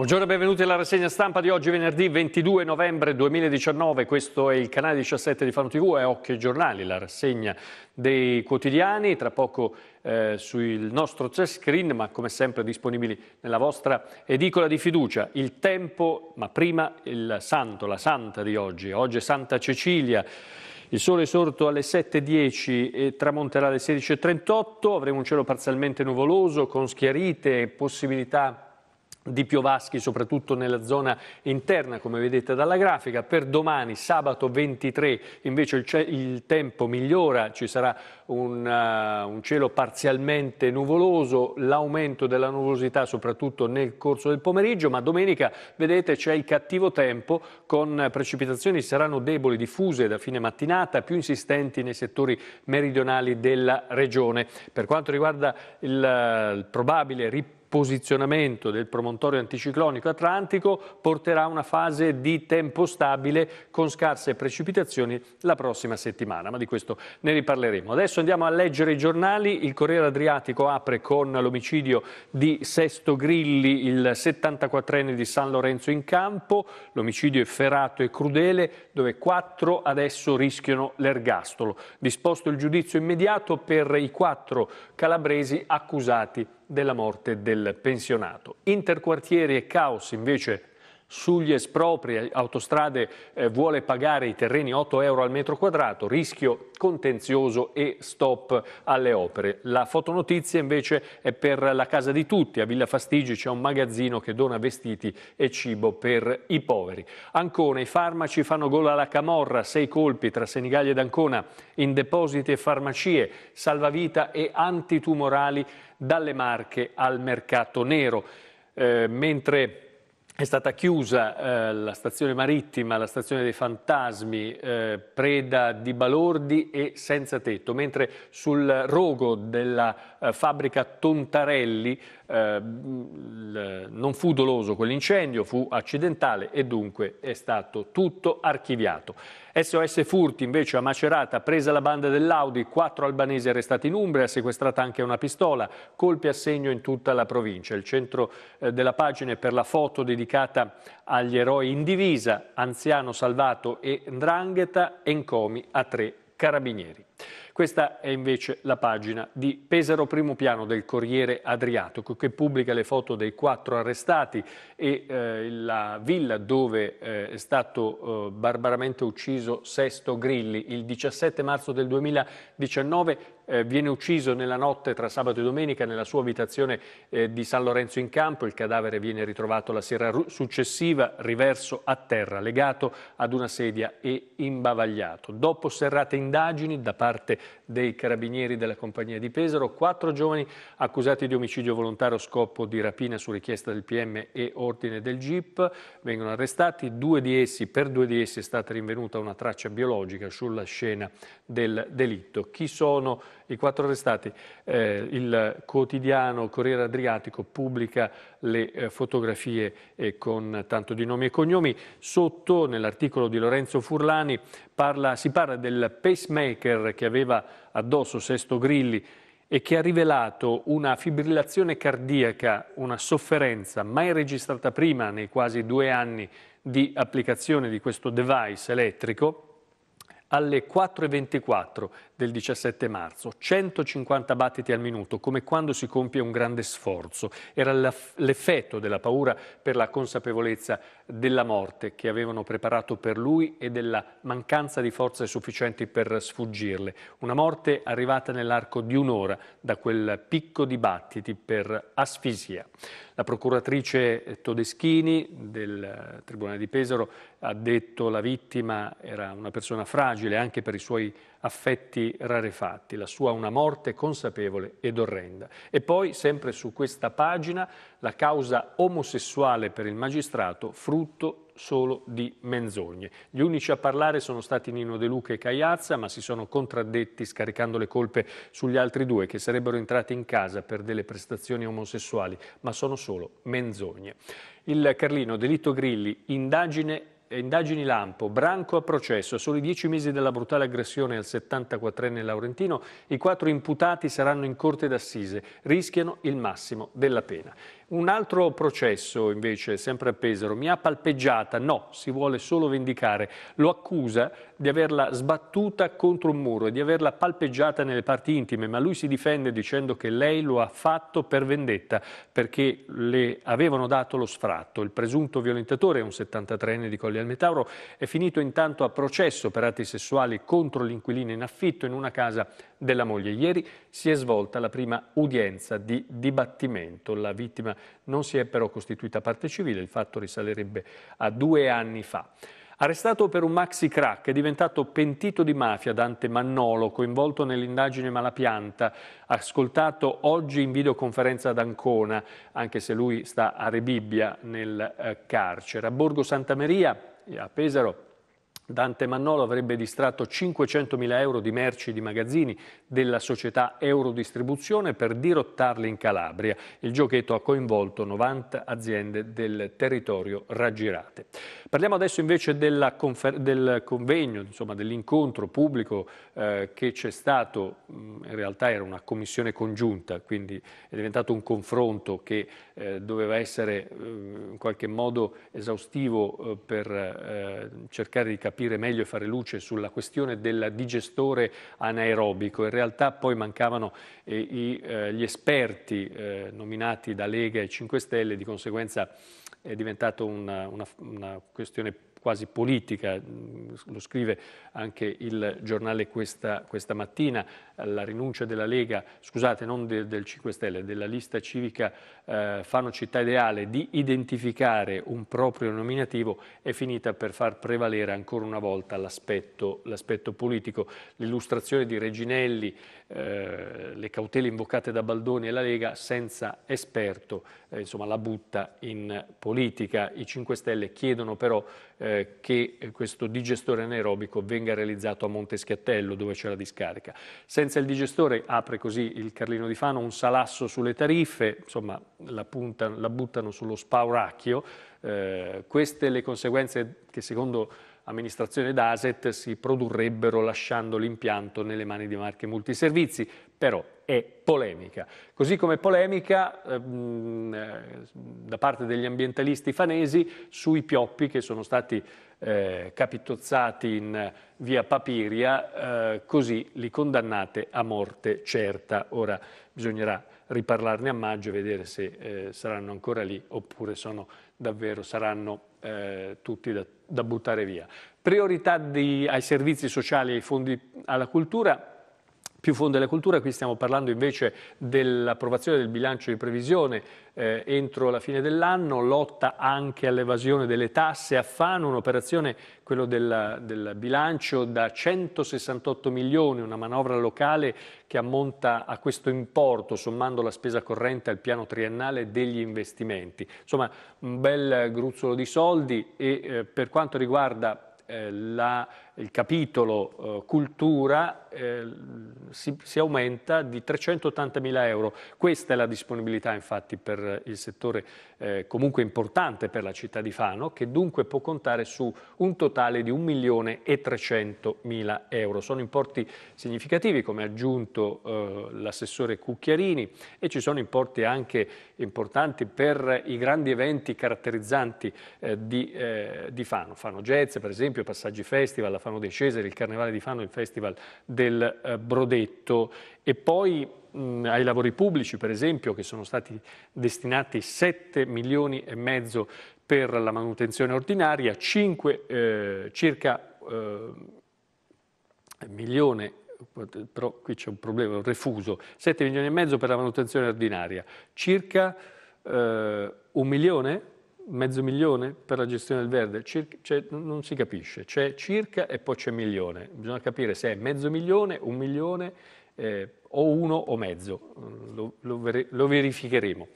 Buongiorno e benvenuti alla rassegna stampa di oggi venerdì 22 novembre 2019, questo è il canale 17 di Fano TV, è Occhio e Giornali, la rassegna dei quotidiani, tra poco eh, sul nostro screen, ma come sempre disponibili nella vostra edicola di fiducia. Il tempo, ma prima il santo, la santa di oggi, oggi è Santa Cecilia. Il sole è sorto alle 7.10 e tramonterà alle 16.38, avremo un cielo parzialmente nuvoloso con schiarite e possibilità di piovaschi soprattutto nella zona interna come vedete dalla grafica per domani sabato 23 invece il, il tempo migliora ci sarà un, uh, un cielo parzialmente nuvoloso l'aumento della nuvolosità soprattutto nel corso del pomeriggio ma domenica vedete c'è il cattivo tempo con precipitazioni saranno deboli diffuse da fine mattinata più insistenti nei settori meridionali della regione per quanto riguarda il, il probabile ripetere posizionamento del promontorio anticiclonico atlantico porterà a una fase di tempo stabile con scarse precipitazioni la prossima settimana, ma di questo ne riparleremo. Adesso andiamo a leggere i giornali, il Corriere Adriatico apre con l'omicidio di Sesto Grilli, il 74enne di San Lorenzo in campo, l'omicidio è ferrato e crudele dove quattro adesso rischiano l'ergastolo. Disposto il giudizio immediato per i quattro calabresi accusati della morte del pensionato. Interquartieri e caos invece sugli espropri, eh, autostrade eh, vuole pagare i terreni 8 euro al metro quadrato, rischio contenzioso e stop alle opere. La fotonotizia invece è per la casa di tutti, a Villa Fastigi c'è un magazzino che dona vestiti e cibo per i poveri. Ancona, i farmaci fanno gola alla Camorra, sei colpi tra Senigallia ed Ancona, in depositi e farmacie, salvavita e antitumorali dalle Marche al mercato nero. Eh, mentre è stata chiusa eh, la stazione marittima, la stazione dei fantasmi, eh, preda di balordi e senza tetto, mentre sul rogo della eh, fabbrica Tontarelli eh, non fu doloso quell'incendio, fu accidentale e dunque è stato tutto archiviato. SOS Furti invece a Macerata, presa la banda dell'Audi, quattro albanesi arrestati in Umbria, sequestrata anche una pistola, colpi a segno in tutta la provincia. Il centro eh, della pagina è per la foto dedicata agli eroi in divisa, anziano salvato e ndrangheta, encomi a tre carabinieri. Questa è invece la pagina di Pesaro Primo Piano del Corriere Adriatico che pubblica le foto dei quattro arrestati e eh, la villa dove eh, è stato eh, barbaramente ucciso Sesto Grilli il 17 marzo del 2019 eh, viene ucciso nella notte tra sabato e domenica nella sua abitazione eh, di San Lorenzo in Campo, il cadavere viene ritrovato la sera successiva riverso a terra, legato ad una sedia e imbavagliato. Dopo serrate indagini da parte parte dei carabinieri della compagnia di Pesaro, quattro giovani accusati di omicidio volontario a scopo di rapina su richiesta del PM e ordine del GIP vengono arrestati, due di essi, per due di essi è stata rinvenuta una traccia biologica sulla scena del delitto. Chi sono i quattro arrestati, eh, il quotidiano Corriere Adriatico pubblica le eh, fotografie eh, con tanto di nomi e cognomi. Sotto, nell'articolo di Lorenzo Furlani, parla, si parla del pacemaker che aveva addosso Sesto Grilli e che ha rivelato una fibrillazione cardiaca, una sofferenza mai registrata prima nei quasi due anni di applicazione di questo device elettrico, alle 4.24 del 17 marzo, 150 battiti al minuto, come quando si compie un grande sforzo. Era l'effetto della paura per la consapevolezza della morte che avevano preparato per lui e della mancanza di forze sufficienti per sfuggirle. Una morte arrivata nell'arco di un'ora da quel picco di battiti per asfisia. La procuratrice Todeschini del Tribunale di Pesaro ha detto che la vittima era una persona fragile anche per i suoi affetti rarefatti, la sua una morte consapevole ed orrenda. E poi, sempre su questa pagina, la causa omosessuale per il magistrato, frutto solo di menzogne. Gli unici a parlare sono stati Nino De Luca e Cagliazza, ma si sono contraddetti scaricando le colpe sugli altri due che sarebbero entrati in casa per delle prestazioni omosessuali, ma sono solo menzogne. Il Carlino, delitto Grilli, indagine indagini lampo, branco a processo, a soli dieci mesi dalla brutale aggressione al 74enne Laurentino, i quattro imputati saranno in corte d'assise, rischiano il massimo della pena. Un altro processo invece, sempre a Pesaro, mi ha palpeggiata, no, si vuole solo vendicare, lo accusa di averla sbattuta contro un muro e di averla palpeggiata nelle parti intime, ma lui si difende dicendo che lei lo ha fatto per vendetta, perché le avevano dato lo sfratto. Il presunto violentatore, un 73enne di Colli al Metauro, è finito intanto a processo per atti sessuali contro l'inquilino in affitto in una casa della moglie. Ieri si è svolta la prima udienza di dibattimento. La vittima non si è però costituita parte civile, il fatto risalerebbe a due anni fa. Arrestato per un maxi crack, è diventato pentito di mafia Dante Mannolo, coinvolto nell'indagine Malapianta, ascoltato oggi in videoconferenza ad Ancona, anche se lui sta a Rebibbia nel eh, carcere. A Borgo Santa Maria, a Pesaro, Dante Mannolo avrebbe distratto 500.000 euro di merci di magazzini della società Eurodistribuzione per dirottarli in Calabria. Il giochetto ha coinvolto 90 aziende del territorio raggirate. Parliamo adesso invece del convegno, dell'incontro pubblico eh, che c'è stato, in realtà era una commissione congiunta, quindi è diventato un confronto che eh, doveva essere eh, in qualche modo esaustivo eh, per eh, cercare di capire capire meglio e fare luce sulla questione del digestore anaerobico. In realtà poi mancavano eh, i, eh, gli esperti eh, nominati da Lega e 5 Stelle, di conseguenza è diventata una, una, una questione quasi politica, lo scrive anche il giornale questa, questa mattina, la rinuncia della Lega, scusate, non de, del 5 Stelle, della lista civica eh, Fano Città Ideale di identificare un proprio nominativo è finita per far prevalere ancora una volta l'aspetto, politico. L'illustrazione di Reginelli, eh, le cautele invocate da Baldoni e la Lega senza esperto, eh, insomma la butta in politica. I 5 Stelle chiedono però eh, eh, che questo digestore anaerobico venga realizzato a Monte Schiattello dove c'è la discarica. Senza il digestore apre così il Carlino di Fano un salasso sulle tariffe, insomma la, punta, la buttano sullo spauracchio. Eh, queste le conseguenze che secondo amministrazione d'Aset si produrrebbero lasciando l'impianto nelle mani di marche multiservizi, però è polemica. Così come polemica ehm, eh, da parte degli ambientalisti fanesi sui pioppi che sono stati eh, capitozzati in via Papiria, eh, così li condannate a morte certa. Ora, bisognerà riparlarne a maggio e vedere se eh, saranno ancora lì oppure sono davvero, saranno eh, tutti da, da, buttare via. Priorità di, ai servizi sociali e ai fondi alla cultura, più fondo della cultura, qui stiamo parlando invece dell'approvazione del bilancio di previsione eh, entro la fine dell'anno, lotta anche all'evasione delle tasse, a Fano, un'operazione, quello del, del bilancio, da 168 milioni, una manovra locale che ammonta a questo importo, sommando la spesa corrente al piano triennale degli investimenti. Insomma, un bel gruzzolo di soldi e eh, per quanto riguarda eh, la il capitolo eh, cultura eh, si, si, aumenta di 380 mila euro. Questa è la disponibilità infatti per il settore eh, comunque importante per la città di Fano che dunque può contare su un totale di 1 milione e 300 mila euro. Sono importi significativi come ha aggiunto eh, l'assessore Cucchiarini e ci sono importi anche importanti per i grandi eventi caratterizzanti eh, di, eh, di, Fano. Fano Jazz per esempio, Passaggi Festival, la Fano Stefano De Cesari, il Carnevale di Fano, il Festival del eh, Brodetto e poi mh, ai lavori pubblici, per esempio, che sono stati destinati 7 milioni e mezzo per la manutenzione ordinaria, 5 eh, circa eh, milione però qui c'è un problema, un refuso, 7 milioni e mezzo per la manutenzione ordinaria, circa eh, un milione mezzo milione per la gestione del verde, circa, cioè, non si capisce, c'è circa e poi c'è milione, bisogna capire se è mezzo milione, un milione eh, o uno o mezzo, lo, lo, ver lo verificheremo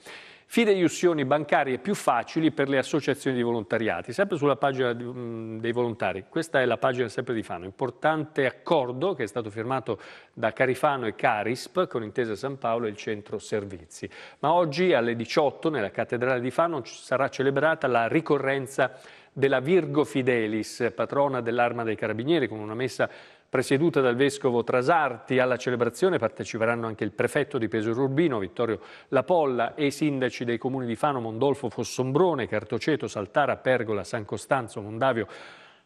fideiussioni bancarie più facili per le associazioni di volontariati, sempre sulla pagina mm, dei volontari. Questa è la pagina sempre di Fano. Importante accordo che è stato firmato da Carifano e Carisp con Intesa San Paolo e il Centro Servizi. Ma oggi alle 18 nella Cattedrale di Fano sarà celebrata la ricorrenza della Virgo Fidelis, patrona dell'Arma dei Carabinieri, con una messa presieduta dal vescovo Trasarti. Alla celebrazione parteciperanno anche il prefetto di Pesaro Urbino, Vittorio Lapolla, e i sindaci dei comuni di Fano, Mondolfo, Fossombrone, Cartoceto, Saltara, Pergola, San Costanzo, Mondavio,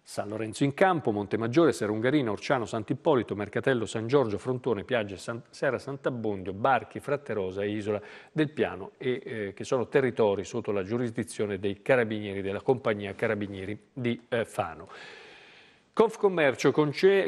San Lorenzo in Campo, Montemaggiore, Serungarina, Orciano, Sant'Ippolito, Mercatello, San Giorgio, Frontone, Piagge, San, Serra, Sant'Abbondio, Barchi, Fratterosa e Isola del Piano, e, eh, che sono territori sotto la giurisdizione dei carabinieri della compagnia Carabinieri di eh, Fano. Confcommercio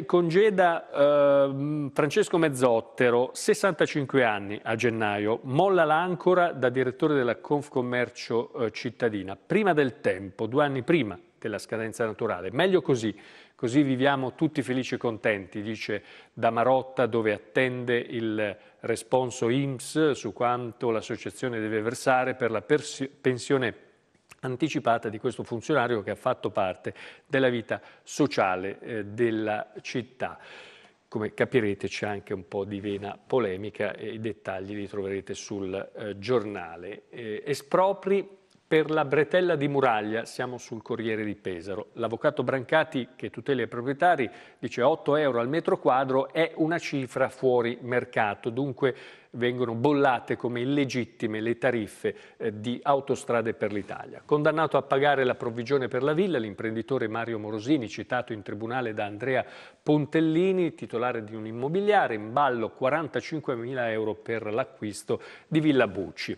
congeda eh, Francesco Mezzottero, 65 anni a gennaio, molla l'Ancora da direttore della Confcommercio eh, cittadina, prima del tempo, due anni prima della scadenza naturale. Meglio così, così viviamo tutti felici e contenti, dice Damarotta dove attende il responso IMSS su quanto l'associazione deve versare per la pensione anticipata di questo funzionario che ha fatto parte della vita sociale eh, della città. Come capirete c'è anche un po' di vena polemica e i dettagli li troverete sul eh, giornale. Eh, espropri per la bretella di Muraglia siamo sul Corriere di Pesaro. L'avvocato Brancati, che tutela i proprietari, dice 8 euro al metro quadro è una cifra fuori mercato, dunque vengono bollate come illegittime le tariffe eh, di autostrade per l'Italia. Condannato a pagare la provvigione per la villa, l'imprenditore Mario Morosini, citato in tribunale da Andrea Pontellini, titolare di un immobiliare, in ballo 45 mila euro per l'acquisto di Villa Bucci.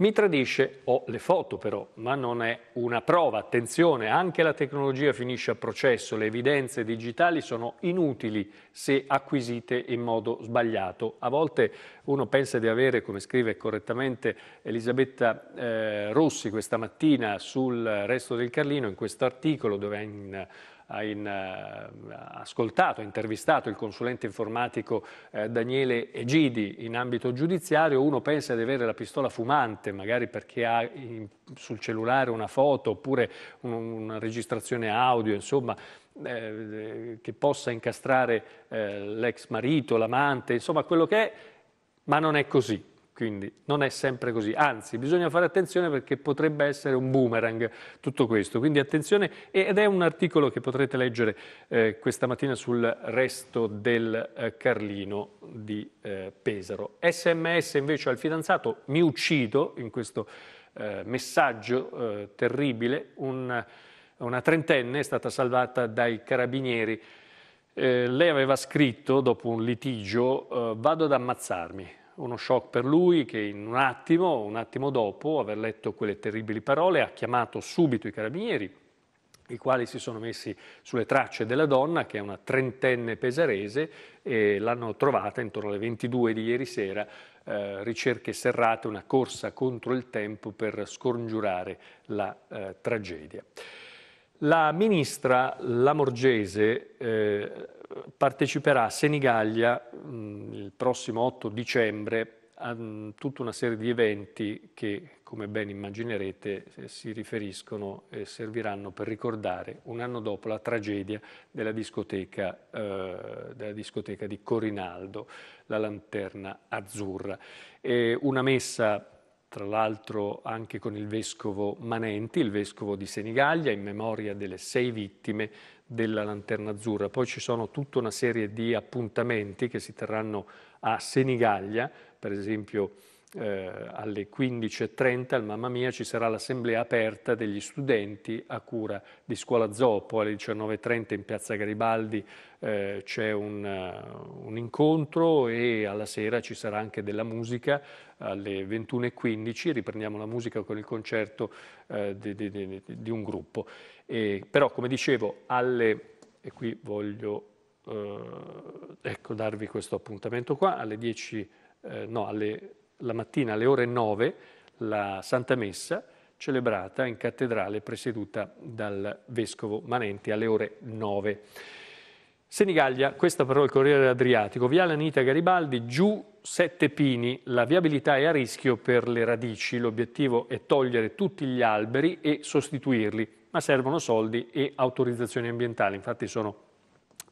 Mi tradisce, ho le foto però, ma non è una prova. Attenzione, anche la tecnologia finisce a processo, le evidenze digitali sono inutili se acquisite in modo sbagliato. A volte uno pensa di avere, come scrive correttamente Elisabetta eh, Rossi questa mattina sul resto del Carlino, in questo articolo dove in ha, in, eh, ha ascoltato, ha intervistato il consulente informatico eh, Daniele Egidi in ambito giudiziario, uno pensa di avere la pistola fumante, magari perché ha in, sul cellulare una foto oppure un, una registrazione audio, insomma, eh, che possa incastrare eh, l'ex marito, l'amante, insomma quello che è, ma non è così. Quindi non è sempre così, anzi bisogna fare attenzione perché potrebbe essere un boomerang tutto questo, quindi attenzione ed è un articolo che potrete leggere eh, questa mattina sul resto del eh, Carlino di eh, Pesaro. Sms invece al fidanzato, mi uccido in questo eh, messaggio eh, terribile, un, una trentenne è stata salvata dai carabinieri, eh, lei aveva scritto dopo un litigio vado ad ammazzarmi uno shock per lui che in un attimo, un attimo dopo aver letto quelle terribili parole, ha chiamato subito i carabinieri, i quali si sono messi sulle tracce della donna, che è una trentenne pesarese, e l'hanno trovata intorno alle 22 di ieri sera, eh, ricerche serrate, una corsa contro il tempo per scongiurare la eh, tragedia. La ministra Lamorgese eh, parteciperà a Senigallia mm, il prossimo 8 dicembre a mm, tutta una serie di eventi che, come ben immaginerete, eh, si riferiscono e serviranno per ricordare un anno dopo la tragedia della discoteca, eh, della discoteca di Corinaldo, la Lanterna Azzurra. E una messa tra l'altro anche con il vescovo Manenti, il vescovo di Senigallia, in memoria delle sei vittime della Lanterna Azzurra. Poi ci sono tutta una serie di appuntamenti che si terranno a Senigallia, per esempio eh, alle 15.30 al Mamma Mia ci sarà l'assemblea aperta degli studenti a cura di Scuola Zoppo, alle 19.30 in Piazza Garibaldi eh, c'è un, uh, un, incontro e alla sera ci sarà anche della musica alle 21.15, riprendiamo la musica con il concerto eh, di, di, di, di, un gruppo. E, però come dicevo, alle, e qui voglio eh, ecco, darvi questo appuntamento qua, alle 10, eh, no, alle la mattina alle ore 9 la Santa Messa celebrata in cattedrale presieduta dal Vescovo Manenti alle ore 9. Senigallia, questa però è il Corriere Adriatico, Viale Anita Garibaldi, giù Sette Pini, la viabilità è a rischio per le radici, l'obiettivo è togliere tutti gli alberi e sostituirli, ma servono soldi e autorizzazioni ambientali, infatti sono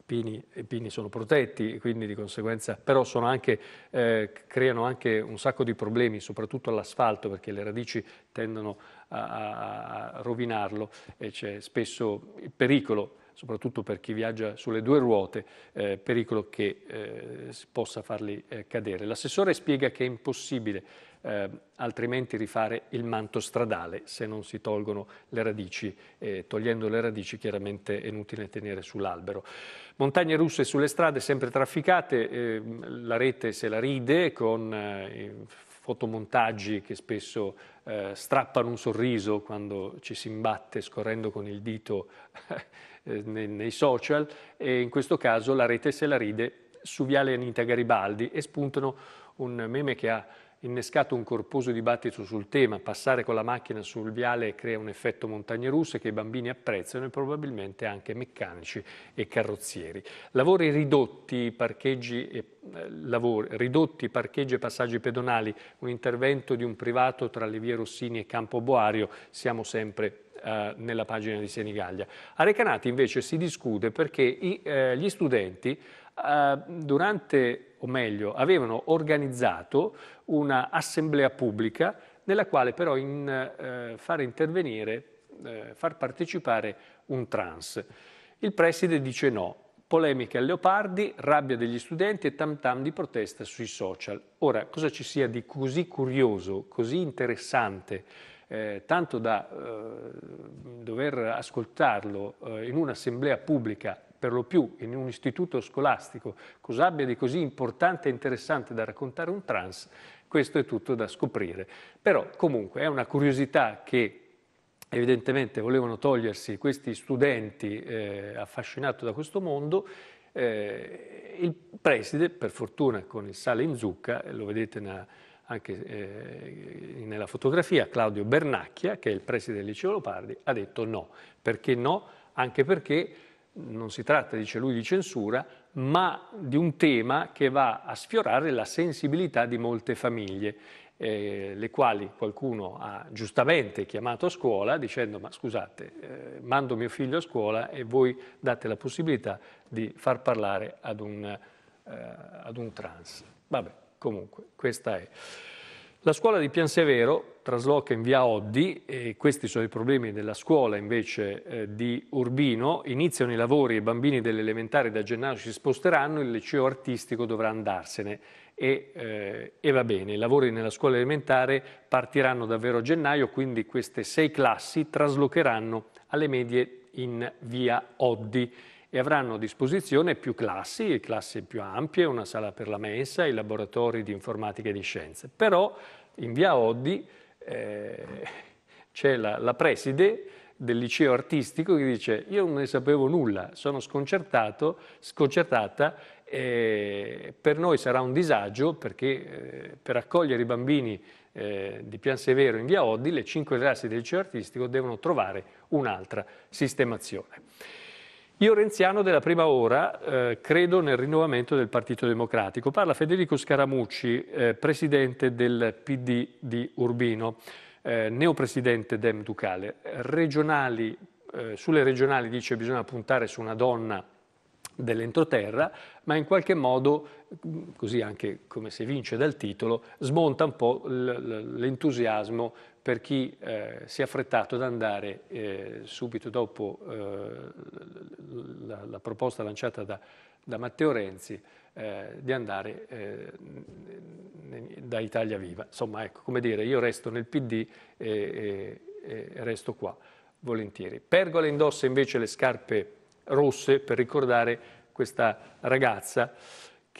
pini e pini sono protetti, quindi di conseguenza, però anche, eh, creano anche un sacco di problemi, soprattutto all'asfalto, perché le radici tendono a, a rovinarlo e c'è spesso il pericolo soprattutto per chi viaggia sulle due ruote, eh, pericolo che eh, possa farli eh, cadere. L'assessore spiega che è impossibile eh, altrimenti rifare il manto stradale se non si tolgono le radici. Eh, togliendo le radici chiaramente è inutile tenere sull'albero. Montagne russe sulle strade sempre trafficate, eh, la rete se la ride con eh, fotomontaggi che spesso eh, strappano un sorriso quando ci si imbatte scorrendo con il dito Eh, nei, nei, social e in questo caso la rete se la ride su Viale Anita Garibaldi e spuntano un meme che ha innescato un corposo dibattito sul tema, passare con la macchina sul viale crea un effetto montagne russe che i bambini apprezzano e probabilmente anche meccanici e carrozzieri. Lavori ridotti, parcheggi e, eh, lavori, ridotti, parcheggi e passaggi pedonali, un intervento di un privato tra Livie Rossini e Campo Boario, siamo sempre eh, nella pagina di Senigallia. A Recanati invece si discute perché i, eh, gli studenti eh, durante, o meglio, avevano organizzato un'assemblea pubblica nella quale però in, eh, far intervenire, far partecipare un trans. Il preside dice no, polemiche a Leopardi, rabbia degli studenti e tam tam di protesta sui social. Ora, cosa ci sia di così curioso, così interessante eh, tanto da eh, dover ascoltarlo eh, in un'assemblea pubblica per lo più in un istituto scolastico cosa abbia di così importante e interessante da raccontare un trans, questo è tutto da scoprire. Però comunque è una curiosità che evidentemente volevano togliersi questi studenti eh, affascinati da questo mondo. Eh, il preside, per fortuna con il sale in zucca, lo vedete nella anche eh, nella fotografia, Claudio Bernacchia, che è il preside del liceo Lopardi, ha detto no. Perché no? Anche perché non si tratta, dice lui, di censura, ma di un tema che va a sfiorare la sensibilità di molte famiglie, eh, le quali qualcuno ha giustamente chiamato a scuola dicendo ma scusate, eh, mando mio figlio a scuola e voi date la possibilità di far parlare ad un, eh, ad un trans. Vabbè. Comunque, questa è. La scuola di Piansevero trasloca in via Oddi e questi sono i problemi della scuola invece eh, di Urbino. Iniziano i lavori e i bambini dell'elementare da gennaio si sposteranno, il liceo artistico dovrà andarsene e, eh, e, va bene. I lavori nella scuola elementare partiranno davvero a gennaio, quindi queste sei classi traslocheranno alle medie in via Oddi e avranno a disposizione più classi, classi più ampie, una sala per la mensa, i laboratori di informatica e di scienze. Però in via Oddi eh, c'è la, la preside del liceo artistico che dice io non ne sapevo nulla, sono sconcertato, sconcertata, eh, per noi sarà un disagio perché eh, per accogliere i bambini eh, di Pian Severo in via Oddi le cinque classi del liceo artistico devono trovare un'altra sistemazione. Io renziano della prima ora eh, credo nel rinnovamento del Partito Democratico. Parla Federico Scaramucci, eh, presidente del PD di Urbino, eh, neopresidente Dem Ducale. Regionali, eh, sulle regionali dice che bisogna puntare su una donna dell'entroterra, ma in qualche modo, mm, così anche come si vince dal titolo, smonta un po' l'entusiasmo per chi eh, si è affrettato ad andare eh, subito dopo eh, la, la, proposta lanciata da, da Matteo Renzi eh, di andare eh, da Italia Viva. Insomma, ecco, come dire, io resto nel PD e, e, e resto qua volentieri. Pergola indossa invece le scarpe rosse per ricordare questa ragazza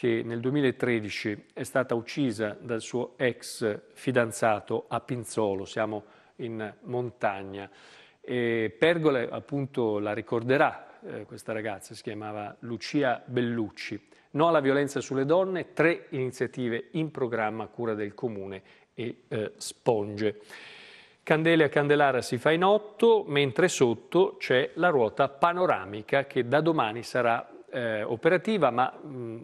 che nel 2013 è stata uccisa dal suo ex fidanzato a Pinzolo, siamo in montagna. E Pergole appunto la ricorderà, eh, questa ragazza si chiamava Lucia Bellucci. No alla violenza sulle donne, tre iniziative in programma a cura del Comune e eh, Sponge. Candele a Candelara si fa in otto, mentre sotto c'è la ruota panoramica che da domani sarà eh, operativa, ma mh, mm,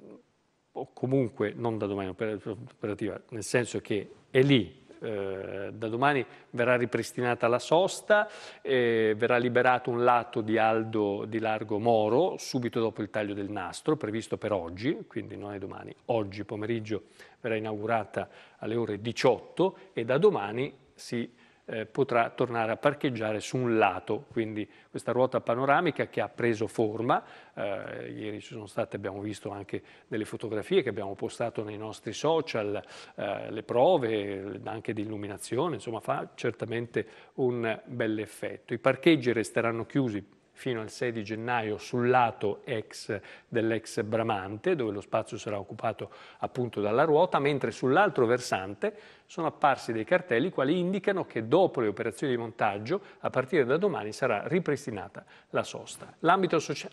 o comunque non da domani operativa, nel senso che è lì eh, da domani verrà ripristinata la sosta, eh, verrà liberato un lato di Aldo di Largo Moro subito dopo il taglio del nastro, previsto per oggi, quindi non è domani, oggi pomeriggio verrà inaugurata alle ore 18 e da domani si eh, potrà tornare a parcheggiare su un lato, quindi questa ruota panoramica che ha preso forma, eh, ieri ci sono state, abbiamo visto anche delle fotografie che abbiamo postato nei nostri social, eh, le prove anche di illuminazione, insomma fa certamente un bel effetto. I parcheggi resteranno chiusi fino al 6 di gennaio sul lato ex dell'ex Bramante, dove lo spazio sarà occupato appunto dalla ruota, mentre sull'altro versante sono apparsi dei cartelli quali indicano che dopo le operazioni di montaggio, a partire da domani, sarà ripristinata la sosta. L'ambito socia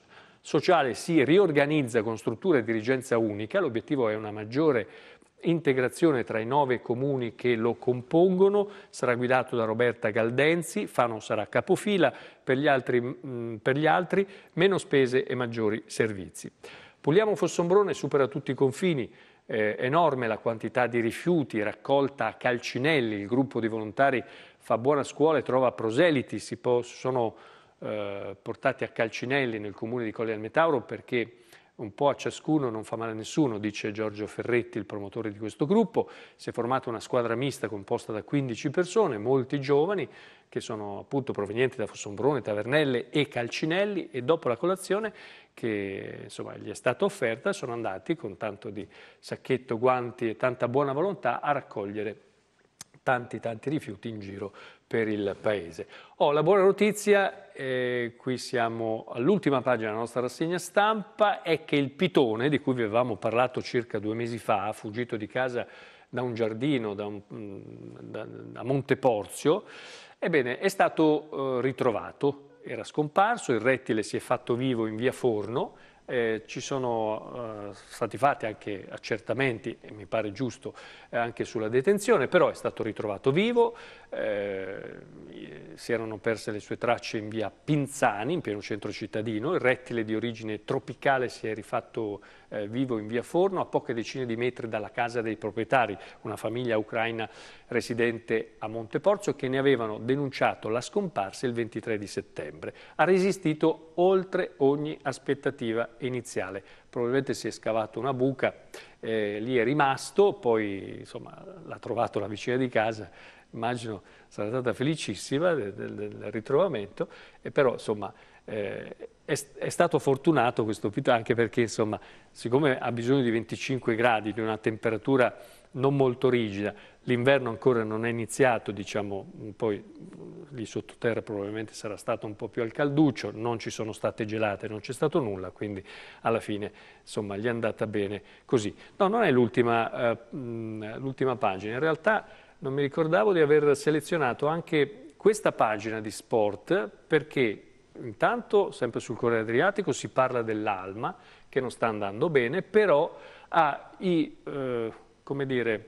sociale si riorganizza con strutture e dirigenza unica, l'obiettivo è una maggiore integrazione tra i nove comuni che lo compongono, sarà guidato da Roberta Galdenzi, Fano sarà capofila, per gli altri, mm, per gli altri meno spese e maggiori servizi. Pugliamo Fossombrone supera tutti i confini, eh, enorme la quantità di rifiuti raccolta a Calcinelli, il gruppo di volontari fa buona scuola e trova proseliti, si sono eh, portati a Calcinelli nel comune di Colle al Metauro perché un po' a ciascuno non fa male a nessuno, dice Giorgio Ferretti, il promotore di questo gruppo. Si è formata una squadra mista composta da 15 persone, molti giovani, che sono appunto provenienti da Fossombrone, Tavernelle e Calcinelli e dopo la colazione che insomma, gli è stata offerta sono andati con tanto di sacchetto, guanti e tanta buona volontà a raccogliere tanti tanti rifiuti in giro per il Paese. Oh, la buona notizia, eh, qui siamo all'ultima pagina della nostra rassegna stampa, è che il pitone, di cui vi avevamo parlato circa due mesi fa, fuggito di casa da un giardino da, un, mm, da, da Monteporzio, ebbene, è stato eh, ritrovato. Era scomparso, il rettile si è fatto vivo in via Forno, eh, ci sono eh, stati fatti anche accertamenti, mi pare giusto, eh, anche sulla detenzione, però è stato ritrovato vivo, eh, si erano perse le sue tracce in via Pinzani, in pieno centro cittadino, il rettile di origine tropicale si è rifatto eh, vivo in via Forno, a poche decine di metri dalla casa dei proprietari, una famiglia ucraina residente a Monteporzio, che ne avevano denunciato la scomparsa il 23 di settembre. Ha resistito oltre ogni aspettativa iniziale, probabilmente si è scavato una buca, eh, lì è rimasto, poi l'ha trovato la vicina di casa immagino sarà stata felicissima del, del ritrovamento, e però insomma eh, è, è, stato fortunato questo ospedale anche perché insomma siccome ha bisogno di 25 gradi, di una temperatura non molto rigida, l'inverno ancora non è iniziato, diciamo, poi lì sottoterra probabilmente sarà stato un po' più al calduccio, non ci sono state gelate, non c'è stato nulla, quindi alla fine insomma gli è andata bene così. No, non è l'ultima eh, pagina, in realtà non mi ricordavo di aver selezionato anche questa pagina di sport perché intanto, sempre sul Corriere Adriatico, si parla dell'Alma, che non sta andando bene, però ha i, eh, come dire,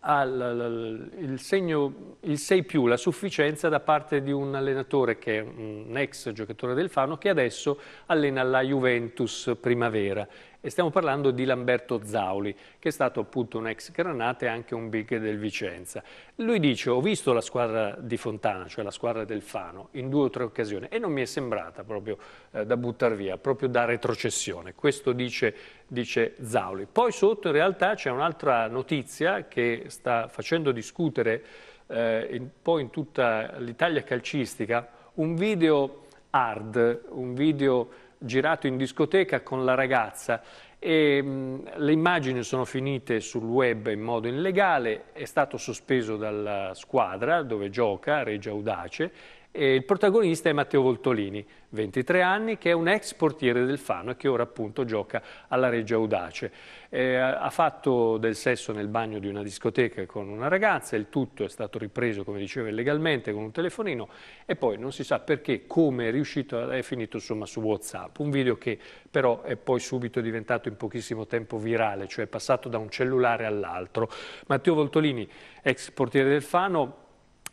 al, il, segno, il 6 più, la sufficienza da parte di un allenatore che è un ex giocatore del Fano che adesso allena la Juventus Primavera e stiamo parlando di Lamberto Zauli, che è stato appunto un ex Granata e anche un big del Vicenza. Lui dice, ho visto la squadra di Fontana, cioè la squadra del Fano, in due o tre occasioni e non mi è sembrata proprio eh, da buttare via, proprio da retrocessione. Questo dice, dice Zauli. Poi sotto in realtà c'è un'altra notizia che sta facendo discutere eh, in, poi in tutta l'Italia calcistica, un video hard, un video girato in discoteca con la ragazza e mh, mm, le immagini sono finite sul web in modo illegale, è stato sospeso dalla squadra dove gioca, Reggio Audace, e il protagonista è Matteo Voltolini, 23 anni, che è un ex portiere del Fano e che ora appunto gioca alla Reggia Audace. Eh, ha fatto del sesso nel bagno di una discoteca con una ragazza, il tutto è stato ripreso, come diceva, illegalmente con un telefonino e poi non si sa perché, come è riuscito, è finito insomma su Whatsapp. Un video che però è poi subito diventato in pochissimo tempo virale, cioè è passato da un cellulare all'altro. Matteo Voltolini, ex portiere del Fano,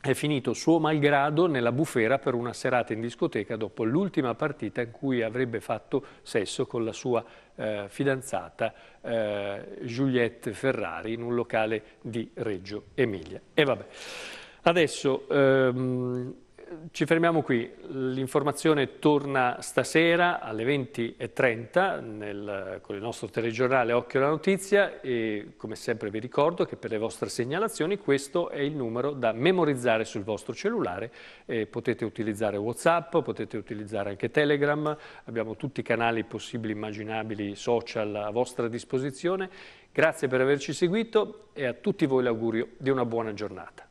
è finito suo malgrado nella bufera per una serata in discoteca dopo l'ultima partita in cui avrebbe fatto sesso con la sua eh, fidanzata eh, Juliette Ferrari in un locale di Reggio Emilia. E vabbè. Adesso ehm, ci fermiamo qui, l'informazione torna stasera alle 20.30 nel, con il nostro telegiornale Occhio alla Notizia e come sempre vi ricordo che per le vostre segnalazioni questo è il numero da memorizzare sul vostro cellulare, eh, potete utilizzare Whatsapp, potete utilizzare anche Telegram, abbiamo tutti i canali possibili, immaginabili, social a vostra disposizione. Grazie per averci seguito e a tutti voi l'augurio di una buona giornata.